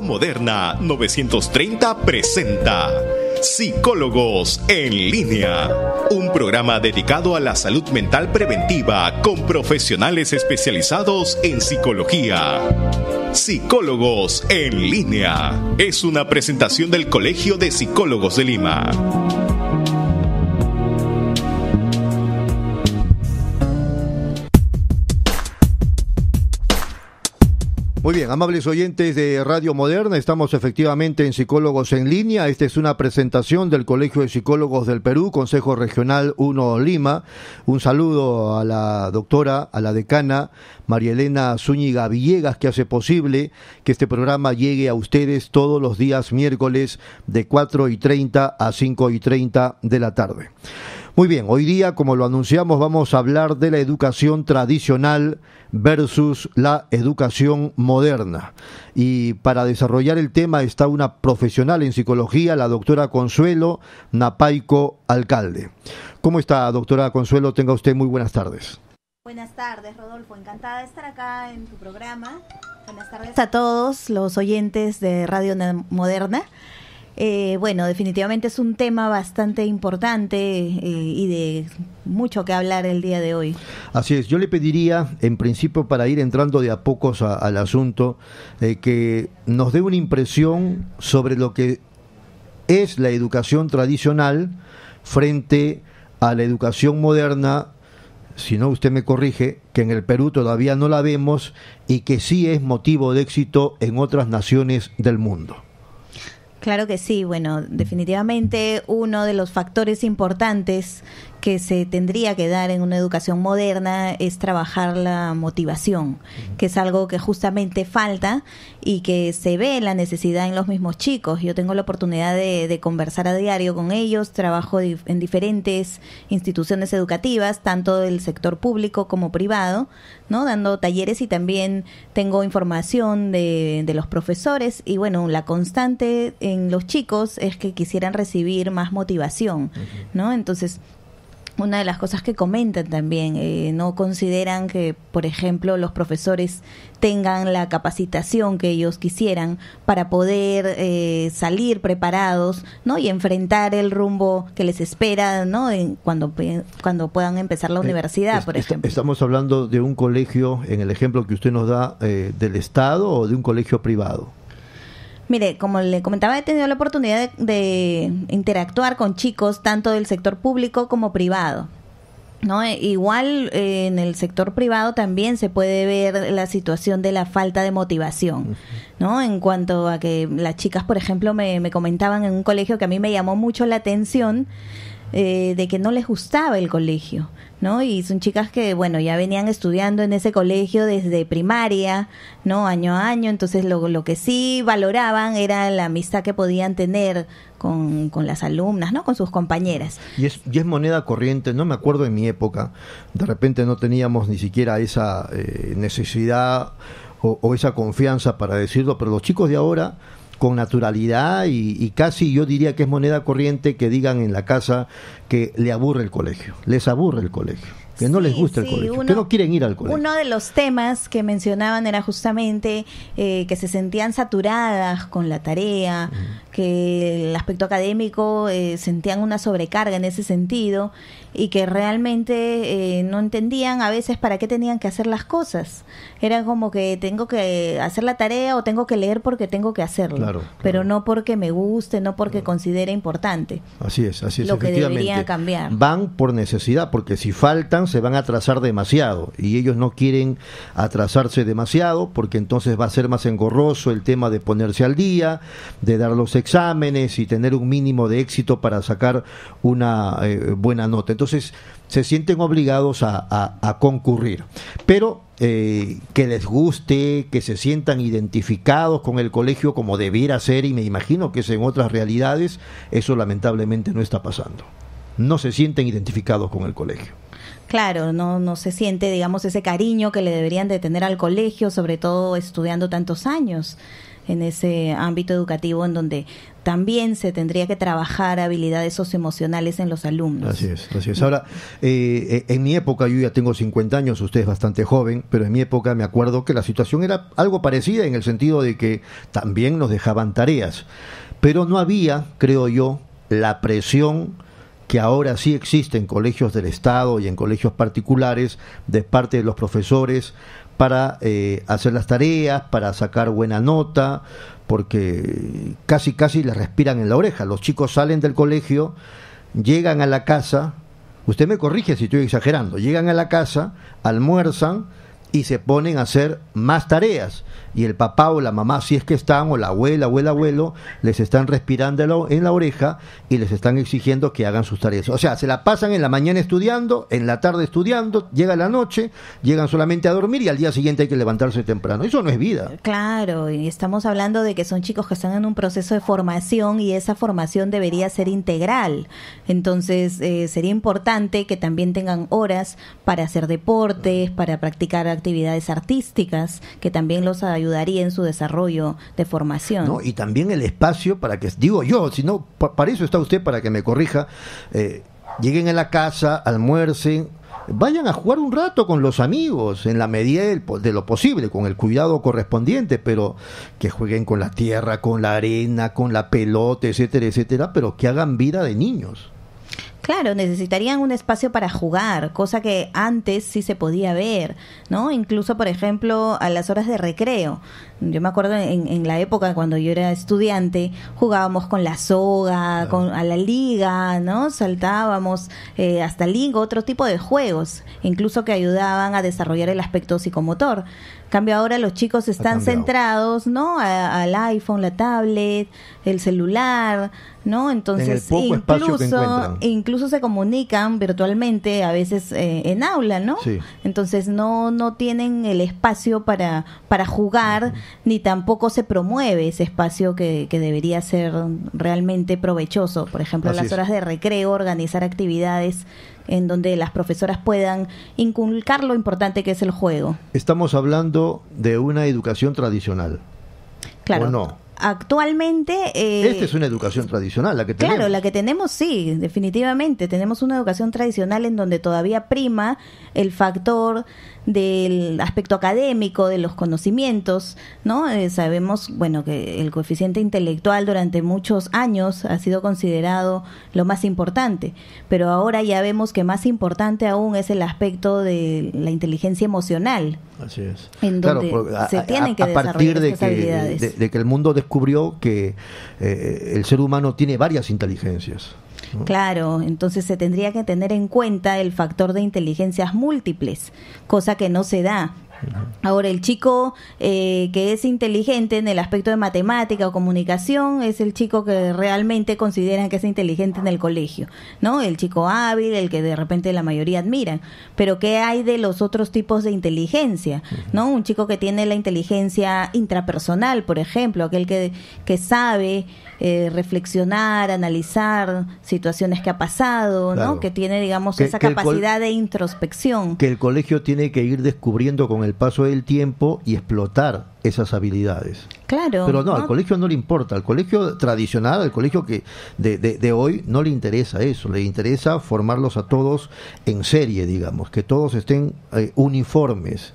Moderna 930 presenta Psicólogos en línea, un programa dedicado a la salud mental preventiva con profesionales especializados en psicología. Psicólogos en línea es una presentación del Colegio de Psicólogos de Lima. Muy bien, amables oyentes de Radio Moderna, estamos efectivamente en Psicólogos en Línea. Esta es una presentación del Colegio de Psicólogos del Perú, Consejo Regional 1 Lima. Un saludo a la doctora, a la decana María Elena Zúñiga Villegas, que hace posible que este programa llegue a ustedes todos los días miércoles de 4 y 30 a 5 y 30 de la tarde. Muy bien, hoy día, como lo anunciamos, vamos a hablar de la educación tradicional versus la educación moderna. Y para desarrollar el tema está una profesional en psicología, la doctora Consuelo Napaico Alcalde. ¿Cómo está, doctora Consuelo? Tenga usted muy buenas tardes. Buenas tardes, Rodolfo. Encantada de estar acá en tu programa. Buenas tardes a todos los oyentes de Radio Moderna. Eh, bueno, definitivamente es un tema bastante importante eh, y de mucho que hablar el día de hoy. Así es, yo le pediría, en principio, para ir entrando de a pocos al asunto, eh, que nos dé una impresión sobre lo que es la educación tradicional frente a la educación moderna si no usted me corrige, que en el Perú todavía no la vemos y que sí es motivo de éxito en otras naciones del mundo. Claro que sí, bueno, definitivamente uno de los factores importantes que se tendría que dar en una educación moderna es trabajar la motivación, que es algo que justamente falta y que se ve la necesidad en los mismos chicos. Yo tengo la oportunidad de, conversar a diario con ellos, trabajo en diferentes instituciones educativas, tanto del sector público como privado, ¿no? dando talleres y también tengo información de, de los profesores y bueno, la constante en los chicos es que quisieran recibir más motivación, ¿no? Entonces, una de las cosas que comentan también, eh, no consideran que, por ejemplo, los profesores tengan la capacitación que ellos quisieran para poder eh, salir preparados, ¿no? Y enfrentar el rumbo que les espera, ¿no? cuando cuando puedan empezar la eh, universidad, por ejemplo. estamos hablando de un colegio, en el ejemplo que usted nos da, del Estado o de un colegio privado. Mire, como le comentaba, he tenido la oportunidad de, interactuar con chicos tanto del sector público como privado. ¿No? E igual eh, en el sector privado también se puede ver la situación de la falta de motivación, ¿no? En cuanto a que las chicas, por ejemplo, me, me comentaban en un colegio que a mí me llamó mucho la atención eh, de que no les gustaba el colegio, ¿no? Y son chicas que, bueno, ya venían estudiando en ese colegio desde primaria, ¿no? Año a año, entonces lo, lo que sí valoraban era la amistad que podían tener con, con las alumnas, ¿no? Con sus compañeras. Y es, y es moneda corriente, no me acuerdo en mi época, de repente no teníamos ni siquiera esa eh, necesidad o esa confianza para decirlo, pero los chicos de ahora con naturalidad y, y, casi yo diría que es moneda corriente que digan en la casa que le aburre el colegio, les aburre el colegio, que no les gusta el colegio, que no quieren ir al colegio. Uno de los temas que mencionaban era justamente eh, que se sentían saturadas con la tarea, que el aspecto académico eh, sentían una sobrecarga en ese sentido y que realmente eh, no entendían a veces para qué tenían que hacer las cosas. Era como que tengo que hacer la tarea o tengo que leer porque tengo que hacerlo, pero no porque me guste, no porque considere importante. Así es, así es. Lo que debería cambiar. Van por necesidad, porque si faltan se van a atrasar demasiado y ellos no quieren atrasarse demasiado porque entonces va a ser más engorroso el tema de ponerse al día, de dar los exámenes exámenes y tener un mínimo de éxito para sacar una eh, buena nota. Entonces se sienten obligados a, concurrir. Pero eh, que les guste, que se sientan identificados con el colegio como debiera ser y me imagino que es en otras realidades, eso lamentablemente no está pasando. No se sienten identificados con el colegio. Claro, no, no se siente, digamos, ese cariño que le deberían de tener al colegio, sobre todo estudiando tantos años en ese ámbito educativo en donde también se tendría que trabajar habilidades socioemocionales en los alumnos. Así es, así es. Ahora, eh, eh, en mi época, yo ya tengo 50 años, usted es bastante joven, pero en mi época me acuerdo que la situación era algo parecida en el sentido de que también nos dejaban tareas, pero no había, creo yo, la presión que ahora sí existe en colegios del Estado y en colegios particulares de parte de los profesores para eh, hacer las tareas, para sacar buena nota, porque casi casi les respiran en la oreja. Los chicos salen del colegio, llegan a la casa, usted me corrige si estoy exagerando, llegan a la casa, almuerzan y se ponen a hacer más tareas y el papá o la mamá, si es que están, o la abuela o el abuelo, les están respirando en la oreja y les están exigiendo que hagan sus tareas. O sea, se la pasan en la mañana estudiando, en la tarde estudiando, llega la noche, llegan solamente a dormir y al día siguiente hay que levantarse temprano. Eso no es vida. Claro, y estamos hablando de que son chicos que están en un proceso de formación y esa formación debería ser integral. Entonces, eh, sería importante que también tengan horas para hacer deportes, para practicar actividades artísticas, que también los ayuden ayudaría en su desarrollo de formación. Y también el espacio para que, digo yo, si no, para eso está usted, para que me corrija, eh, lleguen a la casa, almuercen, vayan a jugar un rato con los amigos en la medida de lo posible, con el cuidado correspondiente, pero que jueguen con la tierra, con la arena, con la pelota, etcétera, etcétera, pero que hagan vida de niños. Claro, necesitarían un espacio para jugar, cosa que antes sí se podía ver, ¿no? Incluso, por ejemplo, a las horas de recreo. Yo me acuerdo en, la época cuando yo era estudiante, jugábamos con la soga, con, a la liga, ¿no? Saltábamos eh, hasta lingo, otro tipo de juegos, incluso que ayudaban a desarrollar el aspecto psicomotor. Cambio ahora los chicos están centrados, ¿no? al iPhone, la tablet, el celular, ¿no? Entonces, incluso, incluso se comunican virtualmente, a veces eh, en aula, ¿no? Entonces no, no tienen el espacio para, para jugar, ni tampoco se promueve ese espacio que, que debería ser realmente provechoso. Por ejemplo, las horas de recreo, organizar actividades en donde las profesoras puedan inculcar lo importante que es el juego. Estamos hablando de una educación tradicional. Claro. no? actualmente... Eh, Esta es una educación tradicional, la que tenemos. Claro, la que tenemos sí, definitivamente. Tenemos una educación tradicional en donde todavía prima el factor del aspecto académico, de los conocimientos, ¿no? Eh, sabemos, bueno, que el coeficiente intelectual durante muchos años ha sido considerado lo más importante, pero ahora ya vemos que más importante aún es el aspecto de la inteligencia emocional. Así es. se que partir de que, que el mundo descubrió que eh, el ser humano tiene varias inteligencias. Claro, entonces se tendría que tener en cuenta el factor de inteligencias múltiples, cosa que no se da. Ahora, el chico eh, que es inteligente en el aspecto de matemática o comunicación es el chico que realmente consideran que es inteligente en el colegio, ¿no? El chico hábil, el que de repente la mayoría admiran. Pero, ¿qué hay de los otros tipos de inteligencia, ¿no? Un chico que tiene la inteligencia intrapersonal, por ejemplo, aquel que, que sabe eh, reflexionar, analizar situaciones que ha pasado, ¿no? Que tiene, digamos, esa capacidad de introspección. Que el colegio tiene que ir descubriendo con el paso del tiempo y explotar esas habilidades. Claro. Pero no, al colegio no le importa. Al colegio tradicional, al colegio que de, de, hoy, no le interesa eso. Le interesa formarlos a todos en serie, digamos, que todos estén eh, uniformes.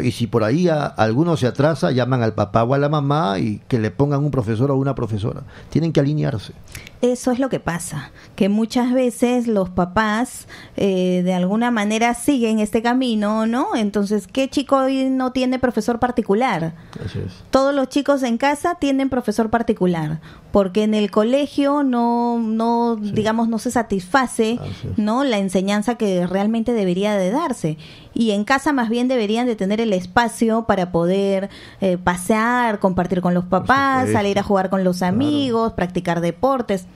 Y si por ahí alguno se atrasa, llaman al papá o a la mamá y que le pongan un profesor o una profesora. Tienen que alinearse eso es lo que pasa, que muchas veces los papás eh, de alguna manera siguen este camino, ¿no? Entonces, ¿qué chico hoy no tiene profesor particular? Todos los chicos en casa tienen profesor particular, porque en el colegio no, no digamos, no se satisface, ¿no? La enseñanza que realmente debería de darse. Y en casa más bien deberían de tener el espacio para poder eh, pasear, compartir con los papás, salir a jugar con los amigos, practicar deportes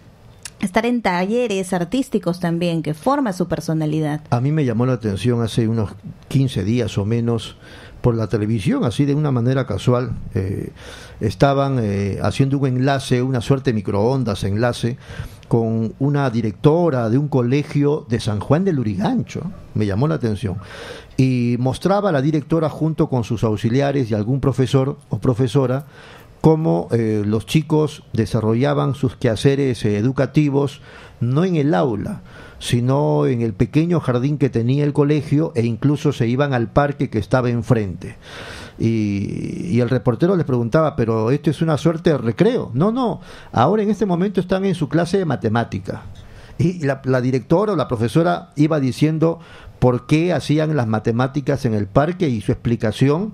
estar en talleres artísticos también, que forma su personalidad. A mí me llamó la atención hace unos 15 días o menos por la televisión, así de una manera casual. Eh, estaban eh, haciendo un enlace, una suerte de microondas enlace, con una directora de un colegio de San Juan del Urigancho. Me llamó la atención. Y mostraba a la directora junto con sus auxiliares y algún profesor o profesora cómo eh, los chicos desarrollaban sus quehaceres eh, educativos no en el aula, sino en el pequeño jardín que tenía el colegio e incluso se iban al parque que estaba enfrente. Y, el reportero les preguntaba, pero esto es una suerte de recreo. No, no, ahora en este momento están en su clase de matemáticas Y la directora o la profesora iba diciendo por qué hacían las matemáticas en el parque y su explicación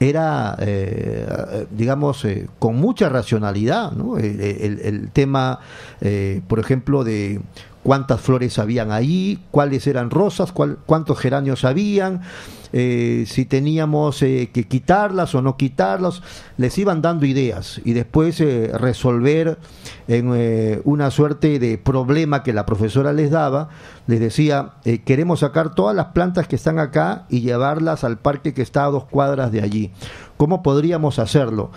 era, eh, digamos, eh, con mucha racionalidad, el, tema, eh, por ejemplo, de cuántas flores habían ahí, cuáles eran rosas, cuántos geranios habían, eh, si teníamos eh, que quitarlas o no quitarlas, les iban dando ideas y después eh, resolver en una suerte de problema que la profesora les daba, les decía, queremos sacar todas las plantas que están acá y llevarlas al parque que está a dos cuadras de allí. ¿Cómo podríamos hacerlo?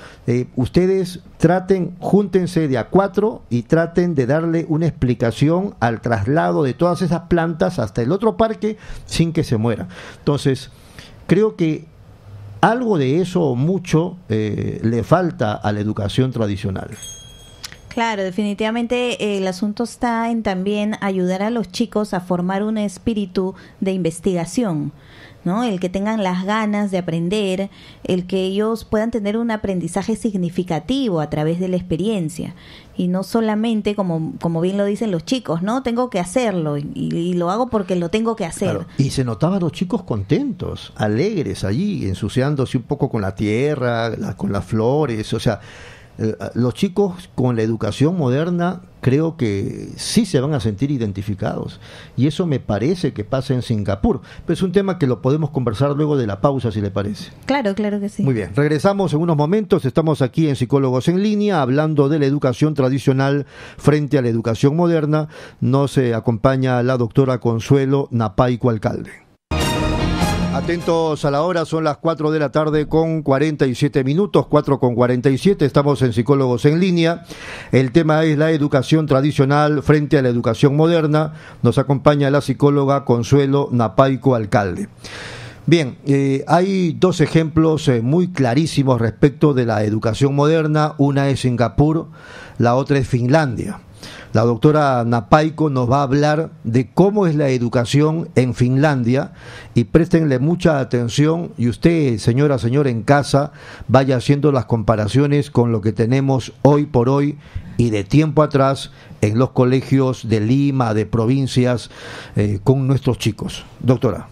ustedes traten, júntense de a cuatro y traten de darle una explicación al traslado de todas esas plantas hasta el otro parque sin que se muera. Entonces, Creo que algo de eso o mucho eh, le falta a la educación tradicional. Claro, definitivamente el asunto está en también ayudar a los chicos a formar un espíritu de investigación. ¿no? El que tengan las ganas de aprender, el que ellos puedan tener un aprendizaje significativo a través de la experiencia y no solamente como, como bien lo dicen los chicos, ¿no? Tengo que hacerlo y, lo hago porque lo tengo que hacer. Y se notaban los chicos contentos, alegres allí, ensuciándose un poco con la tierra, con las flores, o sea, eh, ah, los chicos con la educación moderna creo que sí se van a sentir identificados. Y eso me parece que pasa en Singapur. Pero es un tema que lo podemos conversar luego de la pausa, si le parece. Claro, claro que sí. Muy bien, regresamos en unos momentos. Estamos aquí en Psicólogos en Línea hablando de la educación tradicional frente a la educación moderna. Nos eh, acompaña la doctora Consuelo Napaico Alcalde. Atentos a la hora, son las 4 de la tarde con 47 minutos, 4 con 47, estamos en Psicólogos en Línea. El tema es la educación tradicional frente a la educación moderna. Nos acompaña la psicóloga Consuelo Napaico Alcalde. Bien, eh, hay dos ejemplos eh, muy clarísimos respecto de la educación moderna. Una es Singapur, la otra es Finlandia. La doctora Napaico nos va a hablar de cómo es la educación en Finlandia y préstenle mucha atención y usted, señora, señor en casa, vaya haciendo las comparaciones con lo que tenemos hoy por hoy y de tiempo atrás en los colegios de Lima, de provincias, eh, con nuestros chicos. Doctora.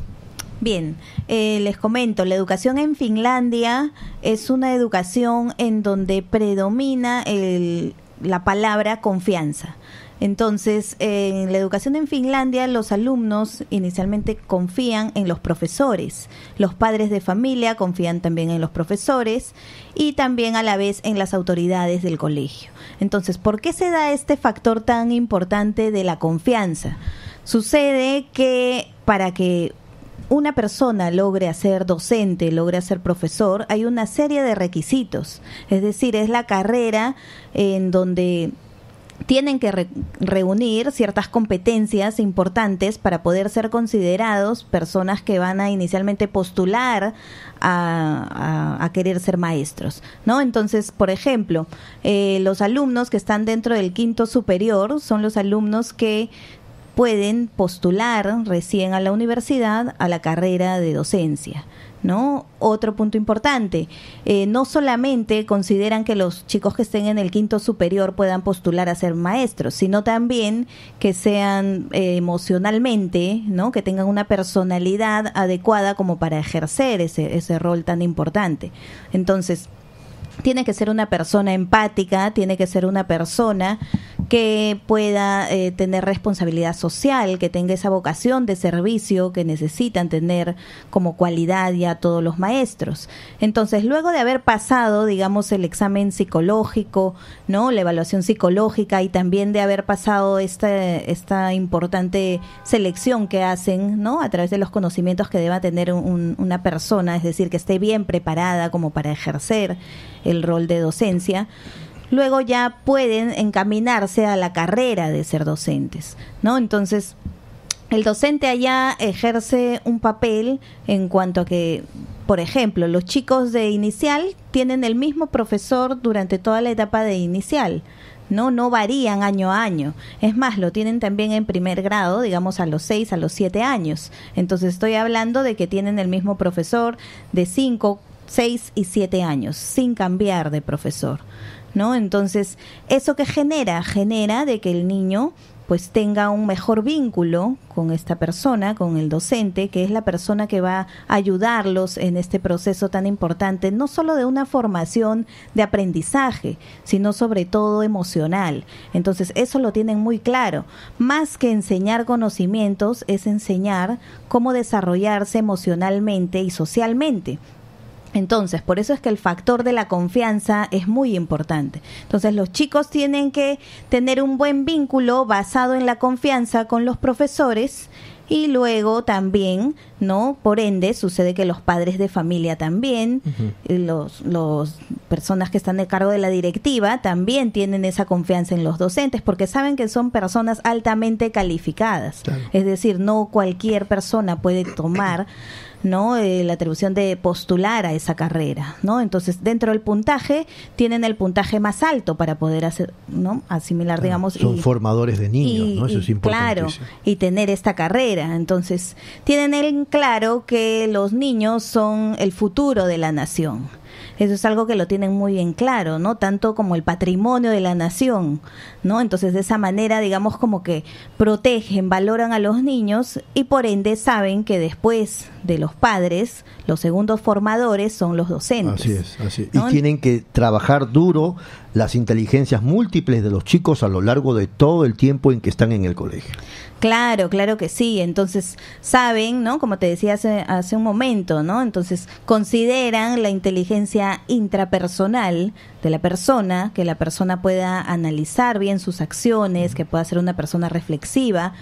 Bien, eh, les comento, la educación en Finlandia es una educación en donde predomina el, la palabra confianza. Entonces, en la educación en Finlandia, los alumnos inicialmente confían en los profesores, los padres de familia confían también en los profesores y también a la vez en las autoridades del colegio. Entonces, ¿por qué se da este factor tan importante de la confianza? Sucede que para que una persona logre ser docente, logre ser profesor, hay una serie de requisitos. Es decir, es la carrera en donde tienen que reunir ciertas competencias importantes para poder ser considerados personas que van a inicialmente postular a, querer ser maestros, ¿no? Entonces, por ejemplo, eh, los alumnos que están dentro del quinto superior son los alumnos que pueden postular recién a la universidad a la carrera de docencia. ¿No? Otro punto importante, eh, no solamente consideran que los chicos que estén en el quinto superior puedan postular a ser maestros, sino también que sean eh, emocionalmente, ¿no? que tengan una personalidad adecuada como para ejercer ese, ese rol tan importante. Entonces, tiene que ser una persona empática, tiene que ser una persona que pueda eh, tener responsabilidad social, que tenga esa vocación de servicio que necesitan tener como cualidad ya todos los maestros. Entonces, luego de haber pasado, digamos, el examen psicológico, ¿no? La evaluación psicológica y también de haber pasado esta, esta importante selección que hacen, ¿no? A través de los conocimientos que deba tener una persona, es decir, que esté bien preparada como para ejercer el rol de docencia luego ya pueden encaminarse a la carrera de ser docentes, ¿no? Entonces, el docente allá ejerce un papel en cuanto a que, por ejemplo, los chicos de inicial tienen el mismo profesor durante toda la etapa de inicial. No, no varían año a año. Es más, lo tienen también en primer grado, digamos a los 6, a los 7 años. Entonces estoy hablando de que tienen el mismo profesor de 5, 6 y 7 años, sin cambiar de profesor. ¿no? Entonces, ¿eso que genera? Genera de que el niño pues tenga un mejor vínculo con esta persona, con el docente, que es la persona que va a ayudarlos en este proceso tan importante, no solo de una formación de aprendizaje, sino sobre todo emocional. Entonces, eso lo tienen muy claro. Más que enseñar conocimientos, es enseñar cómo desarrollarse emocionalmente y socialmente. Entonces, por eso es que el factor de la confianza es muy importante. Entonces, los chicos tienen que tener un buen vínculo basado en la confianza con los profesores y luego también ¿no? Por ende, sucede que los padres de familia también, las eh, los, los, personas que están de cargo de la directiva también tienen esa confianza en los docentes porque saben que son personas altamente calificadas. Es decir, no cualquier persona puede tomar ¿no? Eh, la atribución de postular a esa carrera, ¿no? Entonces, dentro del puntaje tienen el puntaje más alto para poder hacer, ¿no? asimilar, digamos, son formadores de niños, ¿no? Eso es importante. Claro, y tener esta carrera. Entonces, tienen el claro que los niños son el futuro de la nación. Eso es algo que lo tienen muy bien claro, ¿no? Tanto como el patrimonio de la nación, ¿no? Entonces, de esa manera, digamos, como que protegen, valoran a los niños y por ende saben que después de los padres, los segundos formadores son los docentes. Así es, así es. Y tienen que trabajar duro las inteligencias múltiples de los chicos a lo largo de todo el tiempo en que están en el colegio. Claro, claro que sí. Entonces, saben, ¿no? Como te decía hace, hace un momento, ¿no? Entonces, consideran la inteligencia intrapersonal de la persona, que la persona pueda analizar bien sus acciones, que pueda ser una persona reflexiva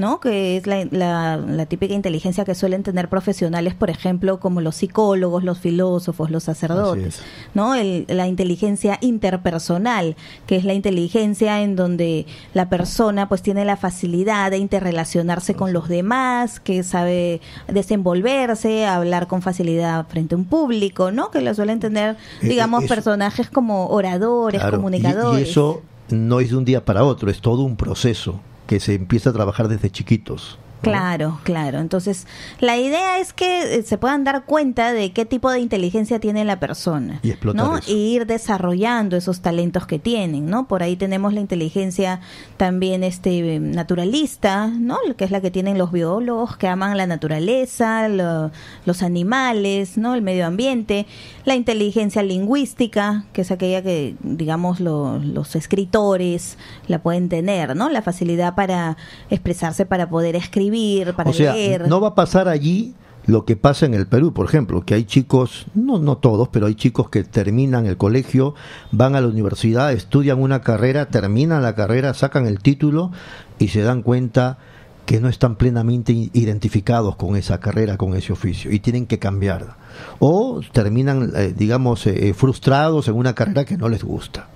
¿no? Que es la, típica inteligencia que suelen tener profesionales, por ejemplo, como los psicólogos, los filósofos, los sacerdotes, ¿no? la inteligencia interpersonal, que es la inteligencia en donde la persona pues tiene la facilidad de interrelacionarse con los demás, que sabe desenvolverse, hablar con facilidad frente a un público, ¿no? Que lo suelen tener, eh, digamos, eh, personajes como oradores, comunicadores. y eso no es de un día para otro, es todo un proceso que se empieza a trabajar desde chiquitos. Claro, claro. Entonces, la idea es que eh, se puedan dar cuenta de qué tipo de inteligencia tiene la persona. Y ¿no? Y ir desarrollando esos talentos que tienen, ¿no? Por ahí tenemos la inteligencia también este naturalista, ¿no? Que es la que tienen los biólogos que aman la naturaleza, los animales, ¿no? El medio ambiente. La inteligencia lingüística, que es aquella que, digamos, los escritores la pueden tener, ¿no? La facilidad para expresarse, para poder escribir para o sea, No va a pasar allí lo que pasa en el Perú, por ejemplo, que hay chicos, no, no todos, pero hay chicos que terminan el colegio, van a la universidad, estudian una carrera, terminan la carrera, sacan el título y se dan cuenta que no están plenamente identificados con esa carrera, con ese oficio, y tienen que cambiar. O terminan, eh, digamos, eh, eh, frustrados en una carrera que no les gusta.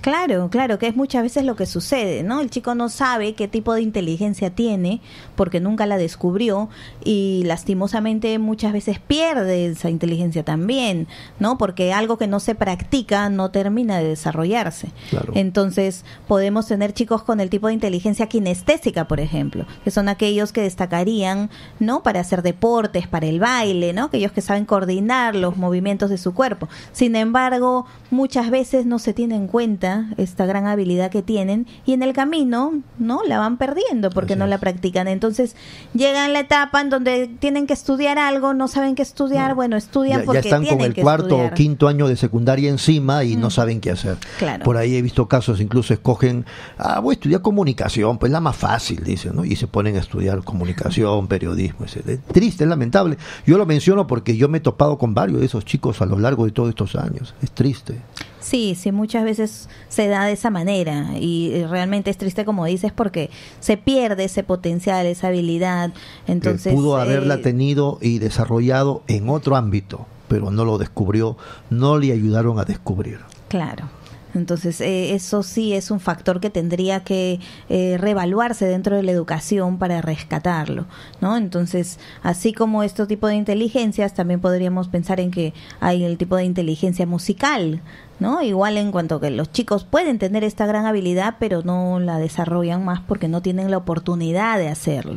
Claro, claro, que es muchas veces lo que sucede, ¿no? El chico no sabe qué tipo de inteligencia tiene porque nunca la descubrió y lastimosamente muchas veces pierde esa inteligencia también, ¿no? Porque algo que no se practica no termina de desarrollarse. Entonces, podemos tener chicos con el tipo de inteligencia kinestésica, por ejemplo, que son aquellos que destacarían, ¿no? Para hacer deportes, para el baile, ¿no? Aquellos que saben coordinar los movimientos de su cuerpo. Sin embargo, muchas veces no se tiene en cuenta esta gran habilidad que tienen, y en el camino, ¿no? La van perdiendo porque no la practican. Entonces, llegan la etapa en donde tienen que estudiar algo, no saben qué estudiar, bueno, estudian ya, porque ya están con el cuarto o quinto año de secundaria encima y no mm. saben qué hacer. Por ahí he visto casos, incluso escogen, ah, voy a estudiar comunicación, pues la más fácil, dicen, ¿no? Y se ponen a estudiar comunicación, periodismo, es Triste, es lamentable. Yo lo menciono porque yo me he topado con varios de esos chicos a lo largo de todos estos años. Es triste. Sí, sí, muchas veces se da de esa manera y eh, realmente es triste como dices porque se pierde ese potencial, esa habilidad. Entonces, pudo haberla eh, tenido y desarrollado en otro ámbito, pero no lo descubrió, no le ayudaron a descubrir. Claro. Entonces, eh, eso sí es un factor que tendría que revaluarse dentro de la educación para rescatarlo, ¿no? Entonces, así como este tipo de inteligencias, también podríamos pensar en que hay el tipo de inteligencia musical, ¿no? Igual en cuanto que los chicos pueden tener esta gran habilidad, pero no la desarrollan más porque no tienen la oportunidad de hacerlo.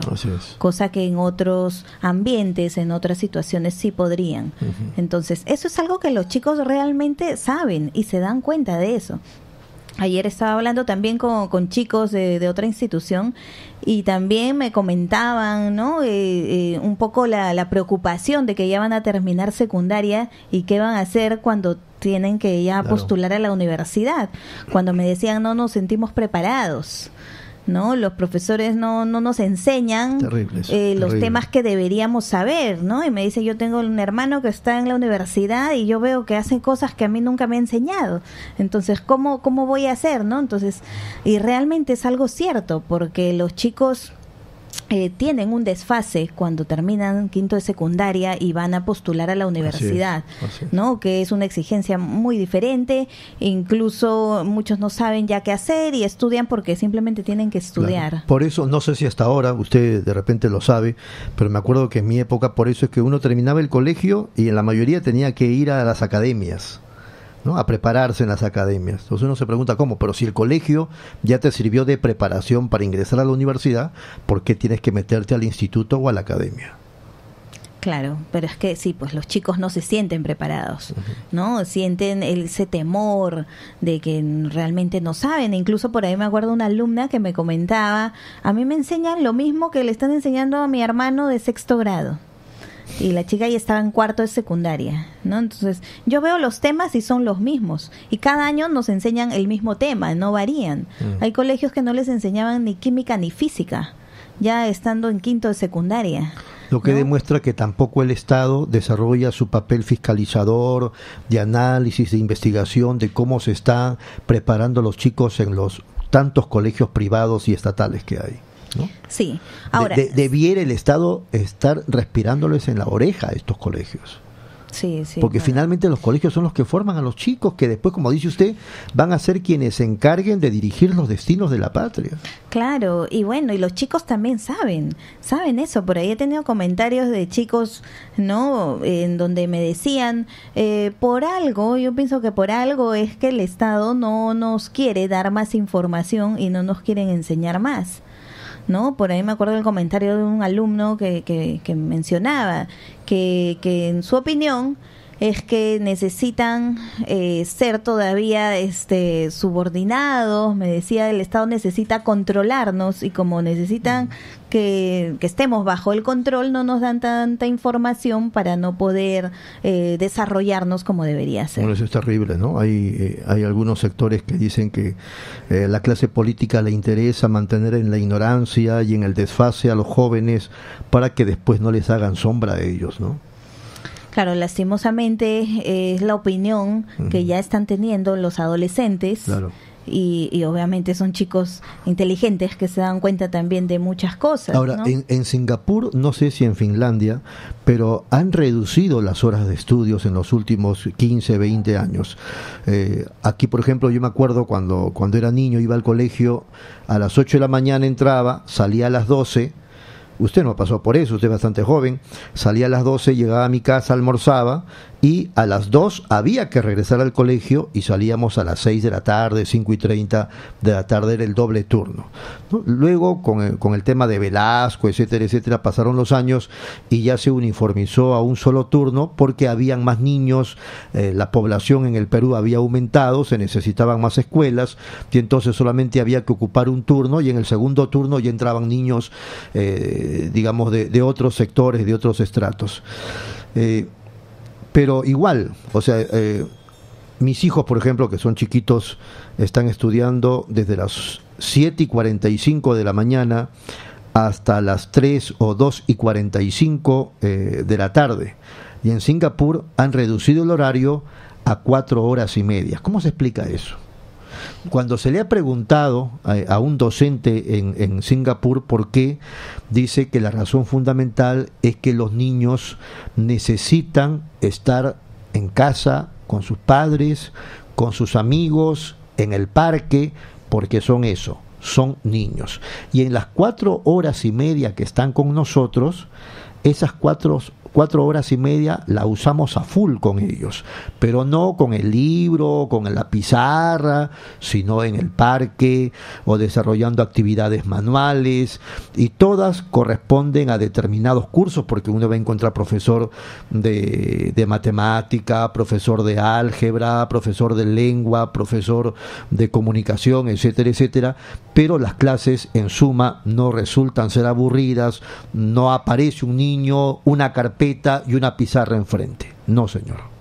Cosa que en otros ambientes, en otras situaciones sí podrían. Entonces, eso es algo que los chicos realmente saben y se dan cuenta de eso. Ayer estaba hablando también con, chicos de, otra institución y también me comentaban ¿no? Eh, eh, un poco la, preocupación de que ya van a terminar secundaria y qué van a hacer cuando tienen que ya postular a la universidad. Cuando me decían no nos sentimos preparados. ¿no? Los profesores no, no nos enseñan eh, los temas que deberíamos saber, ¿no? Y me dice, yo tengo un hermano que está en la universidad y yo veo que hacen cosas que a mí nunca me ha enseñado. Entonces, ¿cómo, cómo voy a hacer, no? Entonces, y realmente es algo cierto, porque los chicos eh, tienen un desfase cuando terminan quinto de secundaria y van a postular a la universidad, ¿no? Que es una exigencia muy diferente, incluso muchos no saben ya qué hacer y estudian porque simplemente tienen que estudiar. Por eso, no sé si hasta ahora, usted de repente lo sabe, pero me acuerdo que en mi época por eso es que uno terminaba el colegio y en la mayoría tenía que ir a las academias. ¿no? a prepararse en las academias. Entonces uno se pregunta cómo, pero si el colegio ya te sirvió de preparación para ingresar a la universidad, ¿por qué tienes que meterte al instituto o a la academia? Claro, pero es que sí, pues los chicos no se sienten preparados, ¿no? Sienten ese temor de que realmente no saben. Incluso por ahí me acuerdo una alumna que me comentaba, a mí me enseñan lo mismo que le están enseñando a mi hermano de sexto grado y la chica ya estaba en cuarto de secundaria, ¿no? Entonces, yo veo los temas y son los mismos. Y cada año nos enseñan el mismo tema, no varían. Mm. Hay colegios que no les enseñaban ni química ni física, ya estando en quinto de secundaria. Lo que demuestra que tampoco el Estado desarrolla su papel fiscalizador, de análisis, de investigación, de cómo se están preparando los chicos en los tantos colegios privados y estatales que hay. Sí. Ahora, debiera el Estado estar respirándoles en la oreja a estos colegios. Sí, sí, Porque finalmente los colegios son los que forman a los chicos que después, como dice usted, van a ser quienes se encarguen de dirigir los destinos de la patria. Claro, y bueno, y los chicos también saben, saben eso. Por ahí he tenido comentarios de chicos, ¿no? En donde me decían, eh, por algo, yo pienso que por algo es que el Estado no nos quiere dar más información y no nos quieren enseñar más. ¿no? Por ahí me acuerdo el comentario de un alumno que, que, mencionaba que, que en su opinión es que necesitan eh, ser todavía este, subordinados, me decía, el Estado necesita controlarnos y como necesitan que, estemos bajo el control, no nos dan tanta información para no poder eh, desarrollarnos como debería ser. Bueno, eso es terrible, ¿no? Hay, eh, hay algunos sectores que dicen que la clase política le interesa mantener en la ignorancia y en el desfase a los jóvenes para que después no les hagan sombra a ellos, ¿no? Claro, lastimosamente es la opinión que ya están teniendo los adolescentes. Y, obviamente son chicos inteligentes que se dan cuenta también de muchas cosas. Ahora, en, Singapur, no sé si en Finlandia, pero han reducido las horas de estudios en los últimos 15, 20 años. Eh, aquí, por ejemplo, yo me acuerdo cuando, cuando era niño, iba al colegio, a las 8 de la mañana entraba, salía a las 12 Usted no pasó por eso, usted es bastante joven. Salía a las 12, llegaba a mi casa, almorzaba y a las 2 había que regresar al colegio y salíamos a las 6 de la tarde, 5 y 30 de la tarde era el doble turno. Luego, con el, tema de Velasco, etcétera, etcétera, pasaron los años y ya se uniformizó a un solo turno porque habían más niños, eh, la población en el Perú había aumentado, se necesitaban más escuelas y entonces solamente había que ocupar un turno y en el segundo turno ya entraban niños. Eh, eh, digamos, de, otros sectores, de otros estratos. Eh, pero igual, o sea, eh, mis hijos, por ejemplo, que son chiquitos, están estudiando desde las 7 y 45 de la mañana hasta las 3 o 2 y 45 de la tarde. Y en Singapur han reducido el horario a 4 horas y media. ¿Cómo se explica eso? Cuando se le ha preguntado a, un docente en, en, Singapur por qué, dice que la razón fundamental es que los niños necesitan estar en casa con sus padres, con sus amigos, en el parque, porque son eso, son niños. Y en las cuatro horas y media que están con nosotros, esas cuatro cuatro horas y media la usamos a full con ellos, pero no con el libro, con la pizarra, sino en el parque o desarrollando actividades manuales y todas corresponden a determinados cursos porque uno va a encontrar profesor de, de matemática, profesor de álgebra, profesor de lengua, profesor de comunicación, etcétera, etcétera, pero las clases en suma no resultan ser aburridas, no aparece un niño, una carpeta, y una pizarra enfrente. No, señor.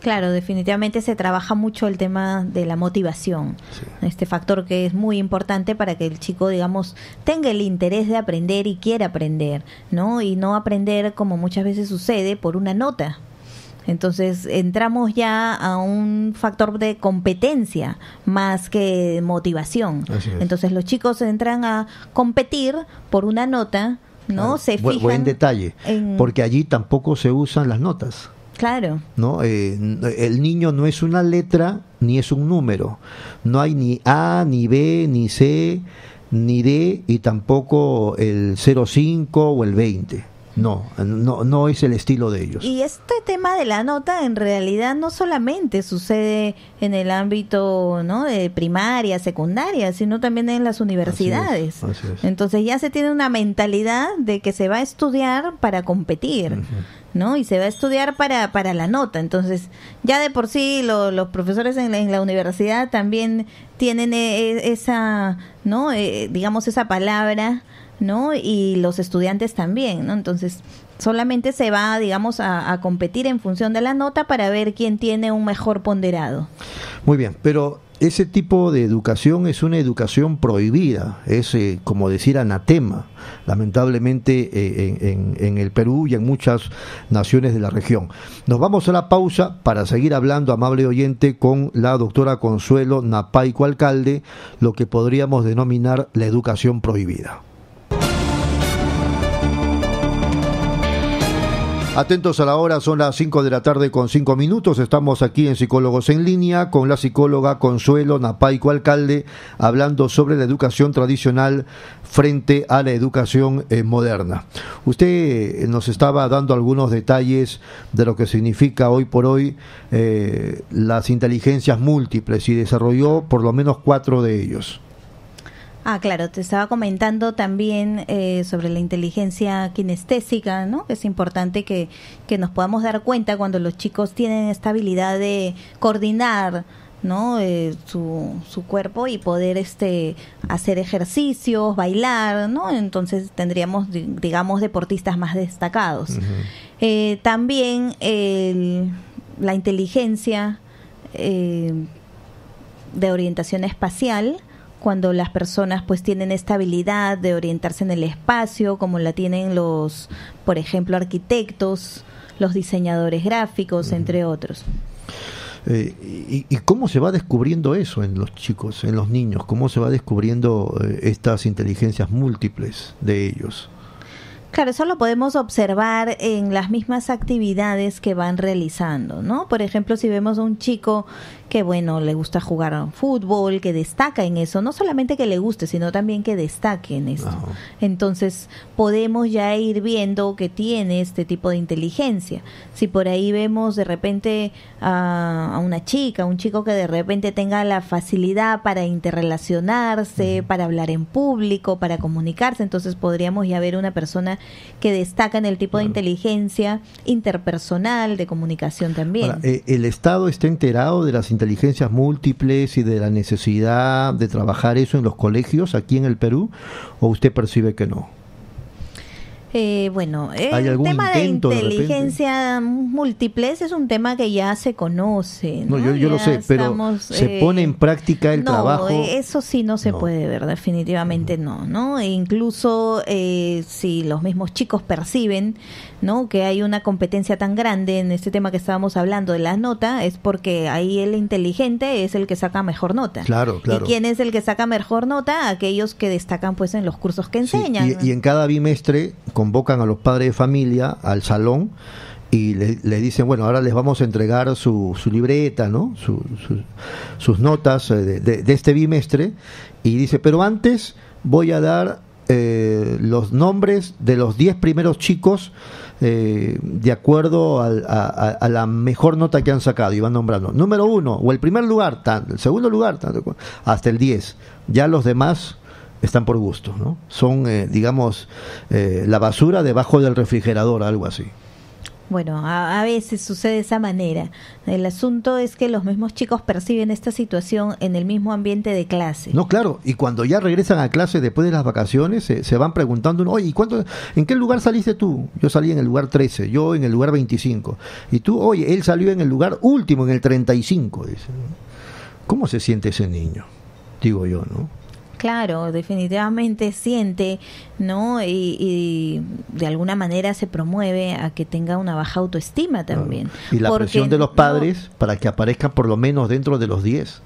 Claro, definitivamente se trabaja mucho el tema de la motivación, este factor que es muy importante para que el chico, digamos, tenga el interés de aprender y quiera aprender, ¿no? Y no aprender como muchas veces sucede por una nota, entonces entramos ya a un factor de competencia más que motivación. Entonces los chicos entran a competir por una nota ¿no? Se fijan Buen detalle, porque allí tampoco se usan las notas. Claro. ¿No? Eh, el niño no es una letra ni es un número. No hay ni A, ni B, ni C, ni D y tampoco el 05 o el 20. No, no, no es el estilo de ellos. Y este tema de la nota en realidad no solamente sucede en el ámbito ¿no? de primaria, secundaria, sino también en las universidades. Entonces ya se tiene una mentalidad de que se va a estudiar para competir. ¿no? Y se va a estudiar para, para la nota. Entonces, ya de por sí los profesores en la, universidad también tienen eh, esa, ¿no? Eh, digamos, esa palabra ¿no? Y los estudiantes también, ¿no? Entonces, solamente se va, digamos, a, competir en función de la nota para ver quién tiene un mejor ponderado. Muy bien, pero ese tipo de educación es una educación prohibida, es eh, como decir anatema, lamentablemente eh, en, en, el Perú y en muchas naciones de la región. Nos vamos a la pausa para seguir hablando, amable oyente, con la doctora Consuelo Napaico Alcalde, lo que podríamos denominar la educación prohibida. Atentos a la hora, son las 5 de la tarde con 5 minutos. Estamos aquí en Psicólogos en Línea con la psicóloga Consuelo Napaico Alcalde hablando sobre la educación tradicional frente a la educación eh, moderna. Usted eh, nos estaba dando algunos detalles de lo que significa hoy por hoy eh, las inteligencias múltiples y desarrolló por lo menos cuatro de ellos. Ah, claro, te estaba comentando también eh, sobre la inteligencia kinestésica, ¿no? Es importante que, nos podamos dar cuenta cuando los chicos tienen esta habilidad de coordinar, ¿no? Eh, su, su, cuerpo y poder este hacer ejercicios, bailar, ¿no? Entonces tendríamos, digamos, deportistas más destacados. Eh, también la inteligencia de orientación espacial cuando las personas pues tienen esta habilidad de orientarse en el espacio, como la tienen los, por ejemplo, arquitectos, los diseñadores gráficos, entre otros. Eh, y, cómo se va descubriendo eso en los chicos, en los niños? ¿Cómo se va descubriendo eh, estas inteligencias múltiples de ellos? Claro, eso lo podemos observar en las mismas actividades que van realizando, ¿no? Por ejemplo, si vemos a un chico que, bueno, le gusta jugar fútbol, que destaca en eso, no solamente que le guste, sino también que destaque en eso. Entonces, podemos ya ir viendo que tiene este tipo de inteligencia. Si por ahí vemos de repente a, una chica, un chico que de repente tenga la facilidad para interrelacionarse, para hablar en público, para comunicarse, entonces podríamos ya ver una persona que destacan el tipo de inteligencia interpersonal, de comunicación también. Eh, el Estado está enterado de las inteligencias múltiples y de la necesidad de trabajar eso en los colegios aquí en el Perú, o usted percibe que no? Eh, bueno, el tema de inteligencia múltiple múltiples es un tema que ya se conoce. No, yo, yo lo sé, pero se eh, pone en práctica el trabajo. Eh, eso sí no se puede ver, definitivamente no, ¿no? E incluso si los mismos chicos perciben, ¿no? Que hay una competencia tan grande en este tema que estábamos hablando de la nota, es porque ahí el inteligente es el que saca mejor nota. Claro, claro. ¿Y quién es el que saca mejor nota? Aquellos que destacan pues en los cursos que enseñan. y, en cada bimestre, convocan a los padres de familia al salón y le, dicen, bueno, ahora les vamos a entregar su, libreta, ¿no? sus notas eh, de, este bimestre. Y dice, pero antes voy a dar eh, los nombres de los 10 primeros chicos eh, de acuerdo a, la mejor nota que han sacado y van nombrando. Número uno, o el primer lugar, tan, el segundo lugar, tanto hasta el 10. Ya los demás están por gusto, ¿no? Son, eh, digamos, eh, la basura debajo del refrigerador, algo así. Bueno, a, veces sucede de esa manera. El asunto es que los mismos chicos perciben esta situación en el mismo ambiente de clase. No, claro, y cuando ya regresan a clase después de las vacaciones, eh, se, van preguntando, oye, ¿y cuánto, ¿en qué lugar saliste tú? Yo salí en el lugar 13, yo en el lugar 25. Y tú, oye, él salió en el lugar último, en el 35. Dice. ¿Cómo se siente ese niño? Digo yo, ¿no? Claro, definitivamente siente, ¿no? Y, de alguna manera se promueve a que tenga una baja autoestima también. Y la presión de los padres para que aparezcan por lo menos dentro de los 10.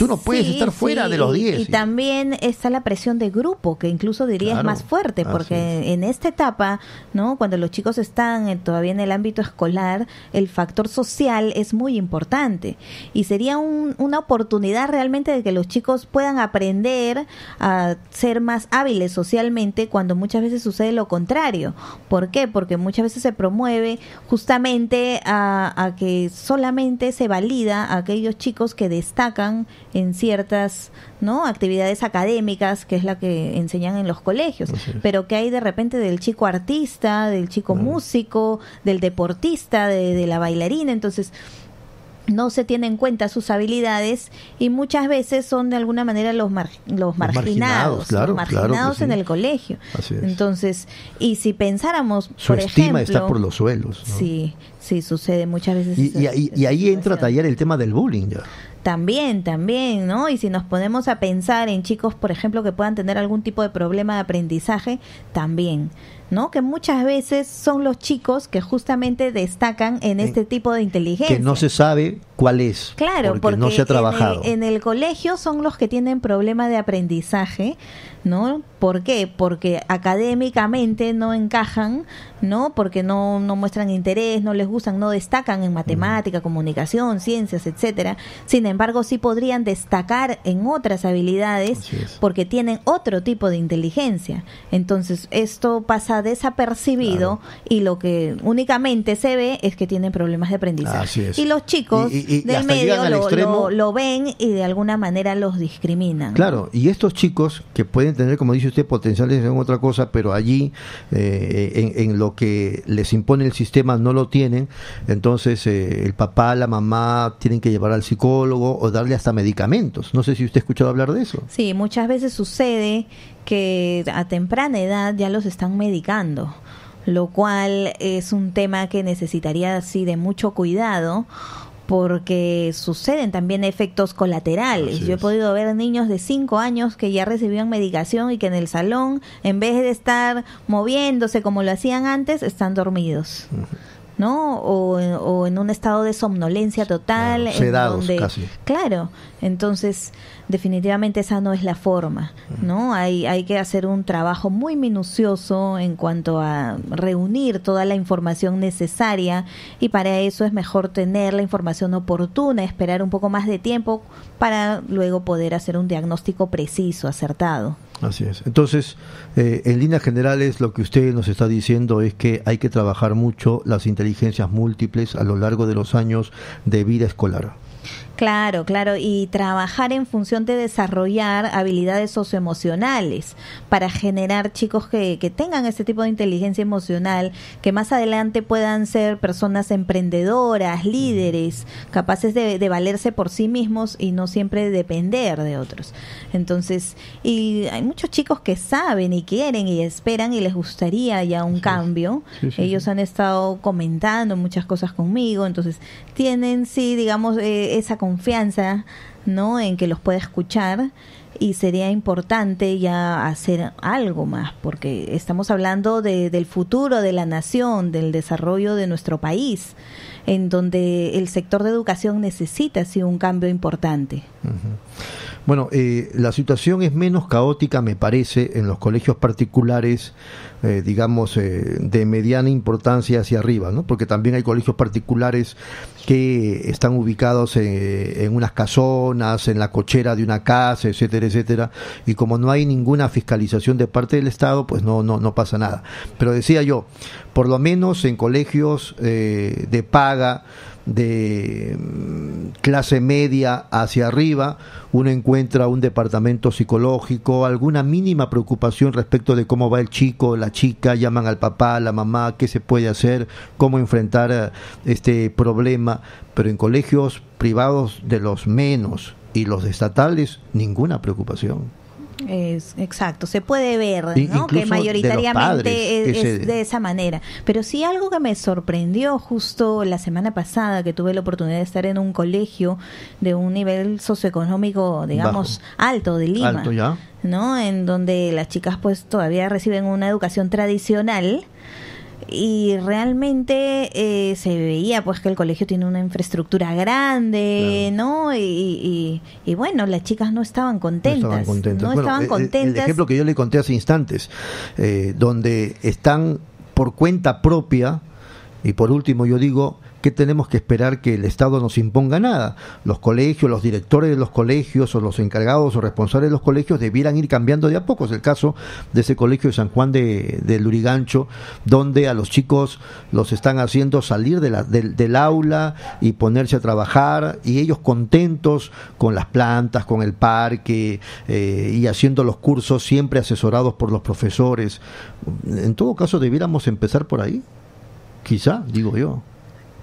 Tú no puedes estar fuera de los 10. Y, también está la presión de grupo, que incluso diría es más fuerte, porque en esta etapa, ¿no? Cuando los chicos están eh, todavía en el ámbito escolar, el factor social es muy importante. Y sería una oportunidad realmente de que los chicos puedan aprender a ser más hábiles socialmente cuando muchas veces sucede lo contrario. ¿Por qué? Porque muchas veces se promueve justamente a, a que solamente se valida a aquellos chicos que destacan en ciertas no actividades académicas que es la que enseñan en los colegios pero que hay de repente del chico artista del chico músico del deportista de, la bailarina entonces no se tienen en cuenta sus habilidades y muchas veces son de alguna manera los, los marginados, marginados, en el colegio. Entonces, y si pensáramos, su estima está por los suelos. Sí, sí sucede muchas veces. Y, ahí entra a tallar el tema del bullying también, también, ¿no? Y si nos ponemos a pensar en chicos, por ejemplo, que puedan tener algún tipo de problema de aprendizaje, también, ¿no? Que muchas veces son los chicos que justamente destacan en eh, este tipo de inteligencia. Que no se sabe cuál es. Claro, porque, no se ha trabajado. En el, en el colegio son los que tienen problema de aprendizaje, ¿no? ¿Por qué? Porque académicamente no encajan, ¿no? Porque no, no muestran interés, no les gustan, no destacan en matemática, comunicación, ciencias, etcétera. Sin embargo, sí podrían destacar en otras habilidades porque tienen otro tipo de inteligencia. Entonces, esto pasa desapercibido y lo que únicamente se ve es que tienen problemas de aprendizaje. Y los chicos del medio lo, lo ven y de alguna manera los discriminan. Claro, y estos chicos que pueden tener, como dice usted, potenciales en otra cosa, pero allí eh, en, lo que les impone el sistema no lo tienen, entonces eh, el papá, la mamá tienen que llevar al psicólogo o darle hasta medicamentos. No sé si usted ha escuchado hablar de eso. Sí, muchas veces sucede que a temprana edad ya los están medicando lo cual es un tema que necesitaría así de mucho cuidado porque suceden también efectos colaterales. Yo he podido ver niños de 5 años que ya recibían medicación y que en el salón, en vez de estar moviéndose como lo hacían antes, están dormidos. ¿no? O, en un estado de somnolencia total. Claro, sedados casi. Claro, entonces definitivamente esa no es la forma, mm. ¿no? Hay, hay que hacer un trabajo muy minucioso en cuanto a reunir toda la información necesaria y para eso es mejor tener la información oportuna, esperar un poco más de tiempo para luego poder hacer un diagnóstico preciso, acertado. Así es. Entonces, eh, en líneas generales, lo que usted nos está diciendo es que hay que trabajar mucho las inteligencias múltiples a lo largo de los años de vida escolar. Claro, claro, y trabajar en función de desarrollar habilidades socioemocionales para generar chicos que, tengan ese tipo de inteligencia emocional, que más adelante puedan ser personas emprendedoras, mm. líderes, capaces de, valerse por sí mismos y no siempre depender de otros. Entonces, y hay muchos chicos que saben y quieren y esperan y les gustaría ya un cambio. Ellos han estado comentando muchas cosas conmigo, entonces tienen, sí, digamos, eh, esa confianza confianza, ¿no? En que los pueda escuchar y sería importante ya hacer algo más, porque estamos hablando del futuro de la nación, del desarrollo de nuestro país, en donde el sector de educación necesita así un cambio importante. Bueno, eh, la situación es menos caótica, me parece, en los colegios particulares, eh, digamos, eh, de mediana importancia hacia arriba, ¿no? Porque también hay colegios particulares que están ubicados en unas casonas, en la cochera de una casa, etcétera, etcétera. Y como no hay ninguna fiscalización de parte del Estado, pues no, no, no pasa nada. Pero decía yo, por lo menos en colegios de paga, de mm, clase media hacia arriba, uno encuentra un departamento psicológico, alguna mínima preocupación respecto de cómo va el chico, la chica, llaman al papá, a la mamá, qué se puede hacer, cómo enfrentar eh, este problema, pero en colegios privados de los menos y los estatales, ninguna preocupación. Es, exacto, se puede ver que mayoritariamente es, de esa manera. Pero sí algo que me sorprendió justo la semana pasada, que tuve la oportunidad de estar en un colegio de un nivel socioeconómico, digamos, alto de Lima, ¿no? En donde las chicas pues todavía reciben una educación tradicional y realmente eh, se veía pues que el colegio tiene una infraestructura grande, ¿no? Y, y, bueno, las chicas no estaban contentas. No estaban contentas. El, ejemplo que yo le conté hace instantes, eh, donde están por cuenta propia, y por último yo digo, ¿Qué tenemos que esperar que el Estado nos imponga nada? Los colegios, los directores de los colegios o los encargados o responsables de los colegios debieran ir cambiando de a poco. Es el caso de ese colegio de San Juan de, Lurigancho, donde a los chicos los están haciendo salir del aula y ponerse a trabajar y ellos contentos con las plantas, con el parque eh, y haciendo los cursos siempre asesorados por los profesores. En todo caso, debiéramos empezar por ahí. Quizá, digo yo.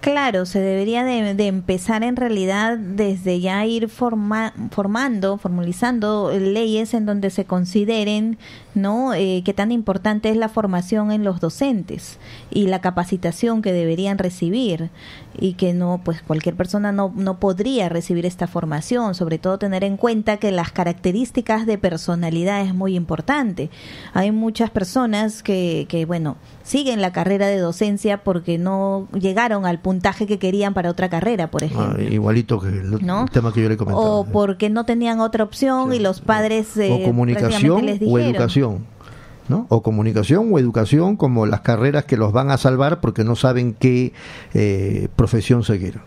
Claro, se debería de, empezar en realidad desde ya ir formando, formalizando leyes en donde se consideren, ¿no? Eh, qué tan importante es la formación en los docentes y la capacitación que deberían recibir y que no, pues cualquier persona no, no podría recibir esta formación, sobre todo tener en cuenta que las características de personalidad es muy importante. Hay muchas personas que, que bueno, siguen la carrera de docencia porque no llegaron al puntaje que querían para otra carrera, por ah, ejemplo. igualito que el, tema que yo le comentaba. O eh. porque no tenían otra opción y los eh, padres... o eh, comunicación o educación. ¿no? O comunicación o educación como las carreras que los van a salvar porque no saben qué eh, profesión seguir.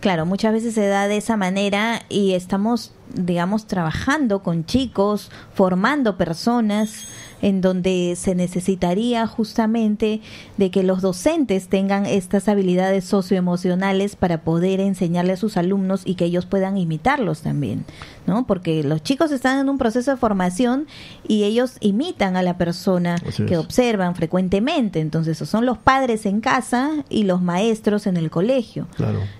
Claro, muchas veces se da de esa manera y estamos, digamos, trabajando con chicos, formando personas en donde se necesitaría justamente de que los docentes tengan estas habilidades socioemocionales para poder enseñarle a sus alumnos y que ellos puedan imitarlos también, ¿no? Porque los chicos están en un proceso de formación y ellos imitan a la persona que observan frecuentemente, entonces son los padres en casa y los maestros en el colegio.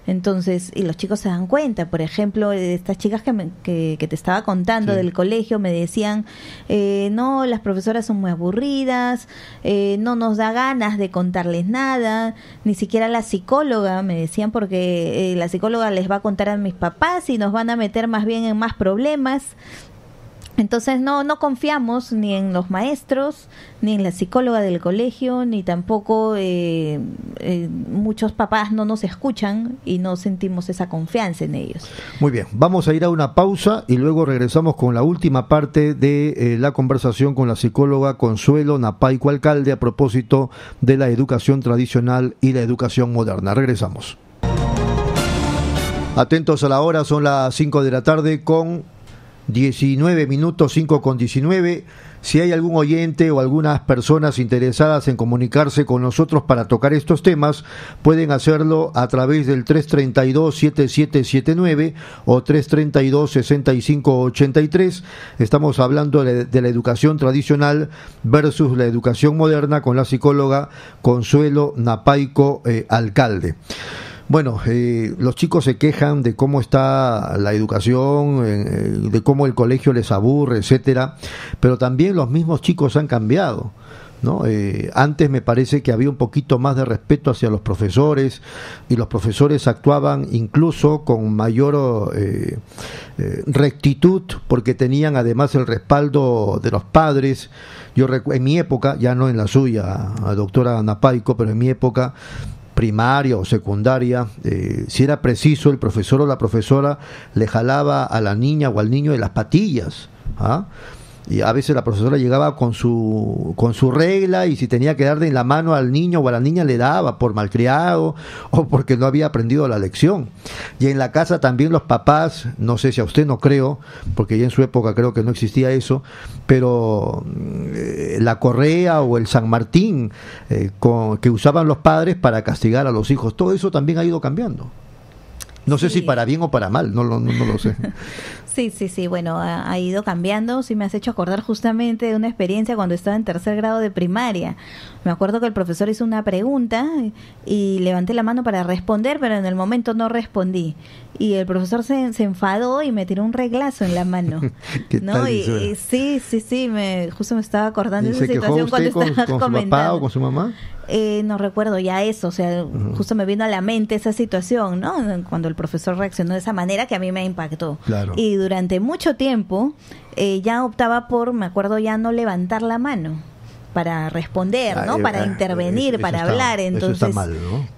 Entonces, y los chicos se dan cuenta, por ejemplo, estas chicas que, que, te estaba contando del colegio me decían, eh, no, las profesoras son muy aburridas, eh, no nos da ganas de contarles nada, ni siquiera la psicóloga, me decían, porque eh, la psicóloga les va a contar a mis papás y nos van a meter más bien en más problemas. Entonces no, no confiamos ni en los maestros, ni en la psicóloga del colegio, ni tampoco eh, eh, muchos papás no nos escuchan y no sentimos esa confianza en ellos. Muy bien, vamos a ir a una pausa y luego regresamos con la última parte de eh, la conversación con la psicóloga Consuelo Napaico Alcalde a propósito de la educación tradicional y la educación moderna. Regresamos. Atentos a la hora, son las 5 de la tarde con 19 minutos 5 con 19. Si hay algún oyente o algunas personas interesadas en comunicarse con nosotros para tocar estos temas, pueden hacerlo a través del 332-7779 o 332-6583. Estamos hablando de la educación tradicional versus la educación moderna con la psicóloga Consuelo Napaico eh, Alcalde. Bueno, eh, los chicos se quejan de cómo está la educación, eh, de cómo el colegio les aburre, etcétera, pero también los mismos chicos han cambiado. ¿No? Eh, antes me parece que había un poquito más de respeto hacia los profesores y los profesores actuaban incluso con mayor rectitud porque tenían además el respaldo de los padres. Yo en mi época, ya no en la suya, doctora Napaico, pero en mi época primaria o secundaria, eh, si era preciso, el profesor o la profesora le jalaba a la niña o al niño de las patillas. ¿ah? y a veces la profesora llegaba con su, con su regla y si tenía que darle en la mano al niño o a la niña le daba por malcriado o porque no había aprendido la lección. Y en la casa también los papás, no sé si a usted no creo, porque ya en su época creo que no existía eso, pero eh, la correa o el San Martín eh, que usaban los padres para castigar a los hijos, todo eso también ha ido cambiando. No sé si para bien o para mal, no, lo no lo sé. Sí, sí, sí, bueno, ha, ido cambiando. Sí, me has hecho acordar justamente de una experiencia cuando estaba en tercer grado de primaria. Me acuerdo que el profesor hizo una pregunta y levanté la mano para responder, pero en el momento no respondí. Y el profesor se, enfadó y me tiró un reglazo en la mano. ¿Qué Tal, sí, sí, sí, me, justo me estaba acordando de esa situación cuando estabas con, Su papá con su mamá? Eh, no recuerdo ya eso, o sea, justo me vino a la mente esa situación, ¿no? Cuando el profesor reaccionó de esa manera que a mí me impactó. Y durante mucho tiempo eh, ya optaba por, me acuerdo, ya no levantar la mano para responder, ¿no? para intervenir, e-, para hablar. Entonces,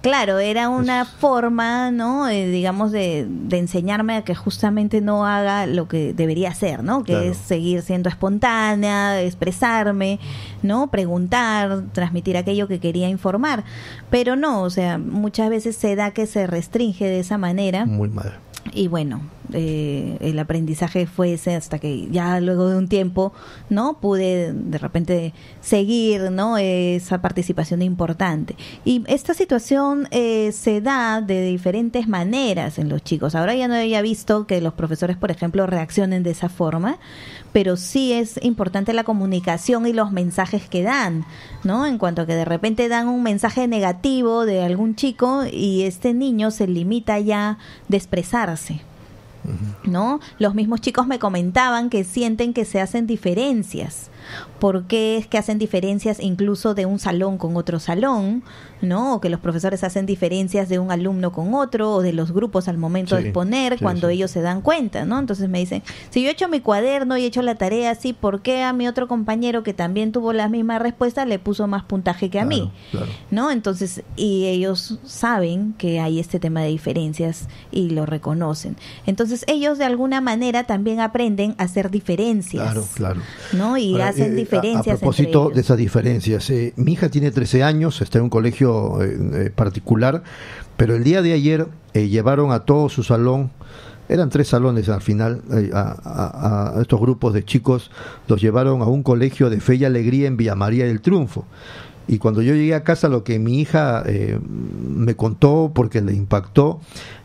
claro, era una forma, ¿no? Eh, digamos de, enseñarme a que justamente no haga lo que debería hacer, ¿no? Que es seguir siendo espontánea, expresarme, ¿no? Preguntar, transmitir aquello que quería informar. Pero no, o sea, muchas veces se da que se restringe de esa manera. Muy mal. Y bueno, eh, el aprendizaje fuese hasta que ya luego de un tiempo, ¿no? Pude de repente seguir, ¿no? Esa participación importante. Y esta situación eh, se da de diferentes maneras en los chicos. Ahora ya no había visto que los profesores, por ejemplo, reaccionen de esa forma, pero sí es importante la comunicación y los mensajes que dan, ¿no? En cuanto que de repente dan un mensaje negativo de algún chico y este niño se limita ya de expresarse. ¿no? Los mismos chicos me comentaban que sienten que se hacen diferencias por qué es que hacen diferencias incluso de un salón con otro salón, ¿no? O que los profesores hacen diferencias de un alumno con otro o de los grupos al momento de exponer cuando ellos se dan cuenta, ¿no? Entonces me dicen, si yo he hecho mi cuaderno y he hecho la tarea así, ¿por qué a mi otro compañero que también tuvo la misma respuesta le puso más puntaje que a mí? ¿No? Entonces, y ellos saben que hay este tema de diferencias y lo reconocen. Entonces, ellos de alguna manera también aprenden a hacer diferencias. Claro, ¿No? Y eh, eh, a, propósito de esas diferencias, eh, mi hija tiene 13 años, está en un colegio particular, pero el día de ayer llevaron a todo su salón eran tres salones al final, a, estos grupos de chicos los llevaron a un colegio de fe y alegría en Villa María del Triunfo. Y cuando yo llegué a casa, lo que mi hija me contó, porque le impactó,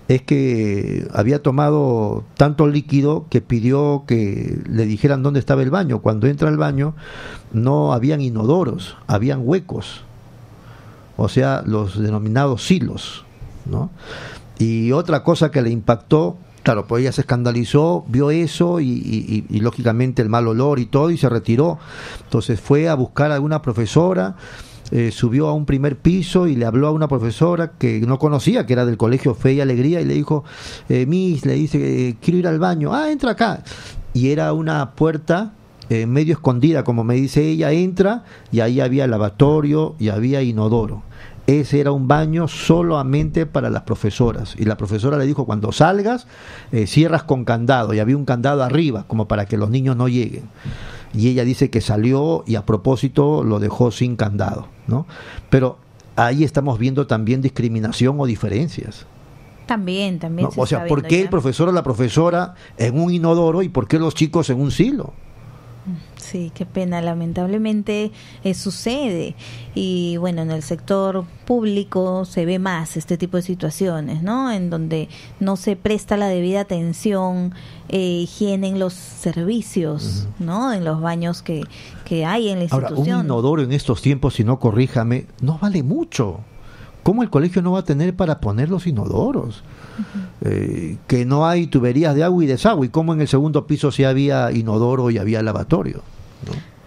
es que había tomado tanto líquido que pidió que le dijeran dónde estaba el baño. Cuando entra al baño no habían inodoros, habían huecos, o sea, los denominados silos. ¿no? Y otra cosa que le impactó, claro, pues ella se escandalizó, vio eso y, lógicamente el mal olor y todo y se retiró. Entonces fue a buscar a alguna profesora eh, subió a un primer piso y le habló a una profesora que no conocía, que era del colegio Fe y Alegría, y le dijo, eh, Miss, le dice, eh, quiero ir al baño, ah, entra acá. Y era una puerta eh, medio escondida, como me dice ella, entra y ahí había lavatorio y había inodoro. Ese era un baño solamente para las profesoras. Y la profesora le dijo, cuando salgas, cierras con candado. Y había un candado arriba, como para que los niños no lleguen y ella dice que salió y a propósito lo dejó sin candado, ¿no? Pero ahí estamos viendo también discriminación o diferencias. También, también. o sea, ¿por qué el profesor o la profesora en un inodoro y por qué los chicos en un silo? Sí, qué pena, lamentablemente eh, sucede. Y bueno, en el sector público se ve más este tipo de situaciones, ¿no? En donde no se presta la debida atención, eh, higiene en los servicios, ¿no? En los baños que, que hay en la institución. Ahora, un inodoro en estos tiempos, si no corríjame, no vale mucho. ¿Cómo el colegio no va a tener para poner los inodoros? Eh, que no hay tuberías de agua y desagüe. ¿Y cómo en el segundo piso si había inodoro y había lavatorio?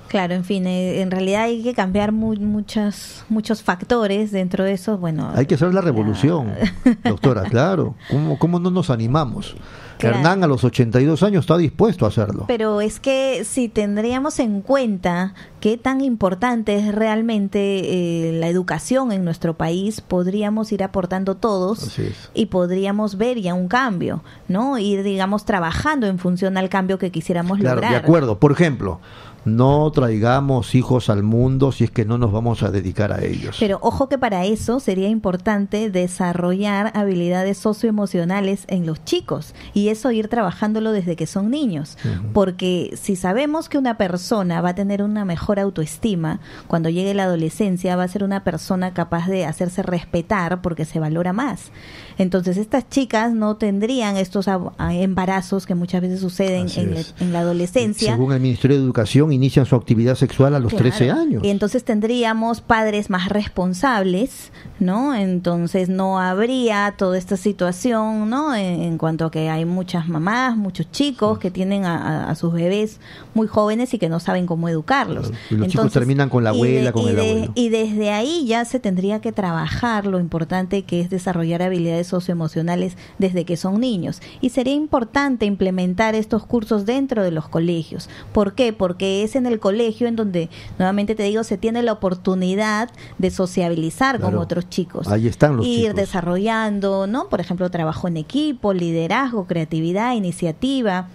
Claro, en fin, eh, en realidad hay que cambiar muchos factores dentro de eso. Bueno, hay que hacer la revolución, doctora, claro. ¿Cómo, ¿Cómo no nos animamos? Hernán a los 82 años está dispuesto a hacerlo. Pero es que si tendríamos en cuenta qué tan importante es realmente eh, la educación en nuestro país, podríamos ir aportando todos y podríamos ver ya un cambio, ¿no? Ir, digamos, trabajando en función al cambio que quisiéramos lograr. Claro, de acuerdo. Por ejemplo, no traigamos hijos al mundo si es que no nos vamos a dedicar a ellos. Pero ojo que para eso sería importante desarrollar habilidades socioemocionales en los chicos y eso ir trabajándolo desde que son niños, porque si sabemos que una persona va a tener una mejor autoestima, cuando llegue la adolescencia va a ser una persona capaz de hacerse respetar porque se valora más. Entonces estas chicas no tendrían estos ah, embarazos que muchas veces suceden en la, adolescencia. Según el Ministerio de Educación, inician su actividad sexual a los 13 años. Y entonces tendríamos padres más responsables, ¿no? Entonces no habría toda esta situación, ¿no? En, cuanto a que hay muchas mamás, muchos chicos que tienen a, sus bebés muy jóvenes y que no saben cómo educarlos. Y los chicos terminan con la abuela, con el abuelo. Y desde ahí ya se tendría que trabajar lo importante que es desarrollar habilidades socioemocionales desde que son niños. Y sería importante implementar estos cursos dentro de los colegios. ¿Por qué? Porque es en el colegio en donde, nuevamente te digo, se tiene la oportunidad de sociabilizar con otros chicos. Ahí Ir desarrollando, ¿no? Por ejemplo, trabajo en equipo, liderazgo, creatividad, iniciativa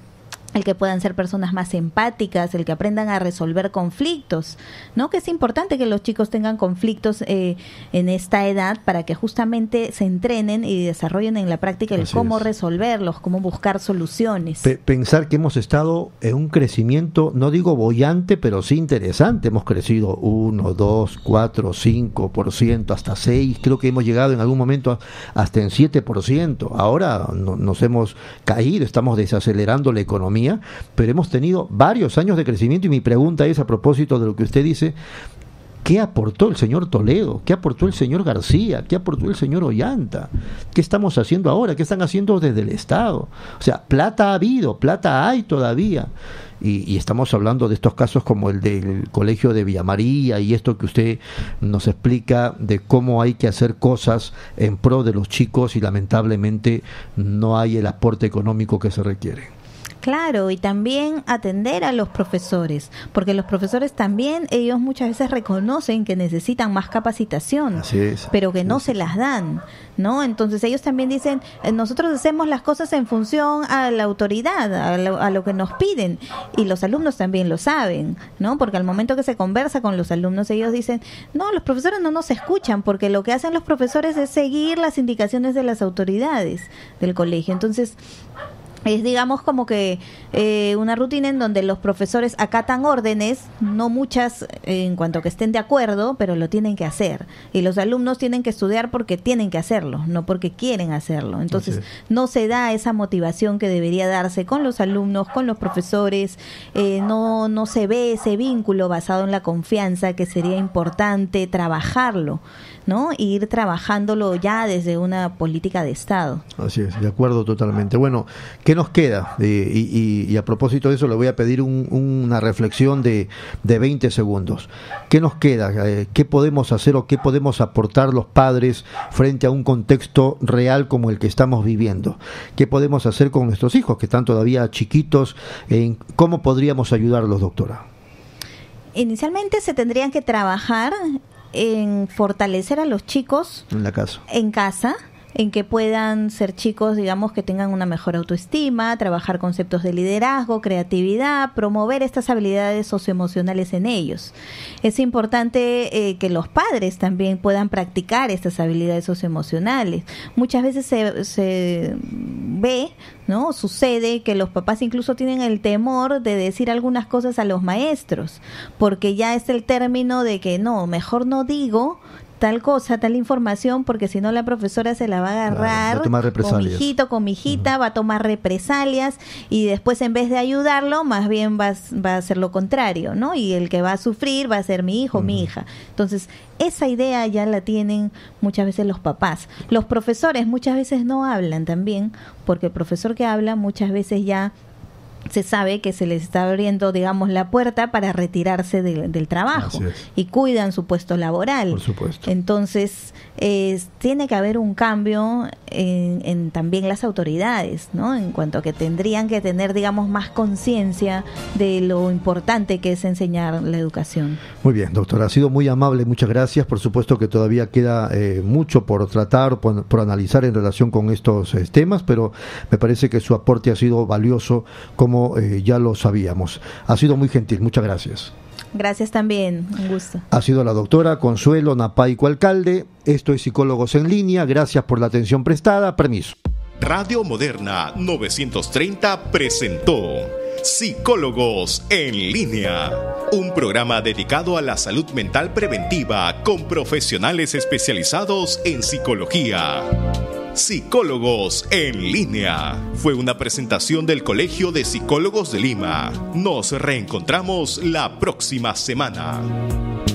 el que puedan ser personas más empáticas, el que aprendan a resolver conflictos, ¿no? Que es importante que los chicos tengan conflictos eh, en esta edad para que justamente se entrenen y desarrollen en la práctica el cómo resolverlos, cómo buscar soluciones. pensar que hemos estado en un crecimiento, no digo bollante, pero sí interesante. Hemos crecido 1, 2, 4, 5%, hasta 6, creo que hemos llegado en algún momento hasta en 7%. Ahora nos hemos caído, estamos desacelerando la economía pero hemos tenido varios años de crecimiento y mi pregunta es a propósito de lo que usted dice, ¿Qué aportó el señor Toledo? ¿Qué aportó el señor García? ¿Qué aportó el señor Ollanta? ¿Qué estamos haciendo ahora? ¿Qué están haciendo desde el Estado? O sea, plata ha habido, plata hay todavía. Y, estamos hablando de estos casos como el del colegio de Villamaría y esto que usted nos explica de cómo hay que hacer cosas en pro de los chicos y lamentablemente no hay el aporte económico que se requiere. Claro, y también atender a los profesores, porque los profesores también, ellos muchas veces reconocen que necesitan más capacitación, pero que no se las dan, ¿no? Entonces ellos también dicen, eh, nosotros hacemos las cosas en función a la autoridad, a lo, a lo que nos piden, y los alumnos también lo saben, ¿no? Porque al momento que se conversa con los alumnos, ellos dicen, no, los profesores no nos escuchan, porque lo que hacen los profesores es seguir las indicaciones de las autoridades del colegio. Entonces, es digamos como que eh, una rutina en donde los profesores acatan órdenes, no muchas eh, en cuanto que estén de acuerdo, pero lo tienen que hacer. Y los alumnos tienen que estudiar porque tienen que hacerlo, no porque quieren hacerlo. Entonces no se da esa motivación que debería darse con los alumnos, con los profesores, eh, no, no se ve ese vínculo basado en la confianza que sería importante trabajarlo. ¿no? ir trabajándolo ya desde una política de Estado. Así es, de acuerdo totalmente. Bueno, ¿qué nos queda? y, a propósito de eso, le voy a pedir una reflexión de, de 20 segundos. ¿Qué nos queda? Eh, ¿Qué podemos hacer o qué podemos aportar los padres frente a un contexto real como el que estamos viviendo? ¿Qué podemos hacer con nuestros hijos que están todavía chiquitos? ¿Cómo podríamos ayudarlos, doctora? inicialmente se tendrían que trabajar en fortalecer a los chicos. En casa. casa en que puedan ser chicos, digamos, que tengan una mejor autoestima, trabajar conceptos de liderazgo, creatividad, promover estas habilidades socioemocionales en ellos. Es importante eh, que los padres también puedan practicar estas habilidades socioemocionales. Muchas veces se, se ve ¿no? Sucede que los papás incluso tienen el temor de decir algunas cosas a los maestros, porque ya es el término de que no, mejor no digo tal cosa, tal información, porque si no la profesora se la va a agarrar con mi hijito, con mi hijita, va a tomar represalias y después en vez de ayudarlo, más bien va, a hacer lo contrario, ¿no? Y el que va a sufrir va a ser mi hijo, mi hija. Entonces, esa idea ya la tienen muchas veces los papás. Los profesores muchas veces no hablan también, porque el profesor que habla muchas veces ya se sabe que se les está abriendo, digamos, la puerta para retirarse del trabajo y cuidan su puesto laboral. Por supuesto. Entonces, tiene que haber un cambio en, también las autoridades, ¿no? En cuanto a que tendrían que tener, digamos, más conciencia de lo importante que es enseñar la educación. Muy bien, doctora, ha sido muy amable, muchas gracias. Por supuesto que todavía queda eh, mucho por tratar, por, analizar en relación con estos eh, temas, pero me parece que su aporte ha sido valioso como eh, ya lo sabíamos. Ha sido muy gentil, muchas gracias. Gracias también, un gusto. Ha sido la doctora Consuelo Napaico Alcalde. Esto es Psicólogos en Línea. Gracias por la atención prestada. Permiso. Radio Moderna 930 presentó Psicólogos en Línea, un programa dedicado a la salud mental preventiva con profesionales especializados en psicología. Psicólogos en línea. Fue una presentación del Colegio de Psicólogos de Lima. Nos reencontramos la próxima semana.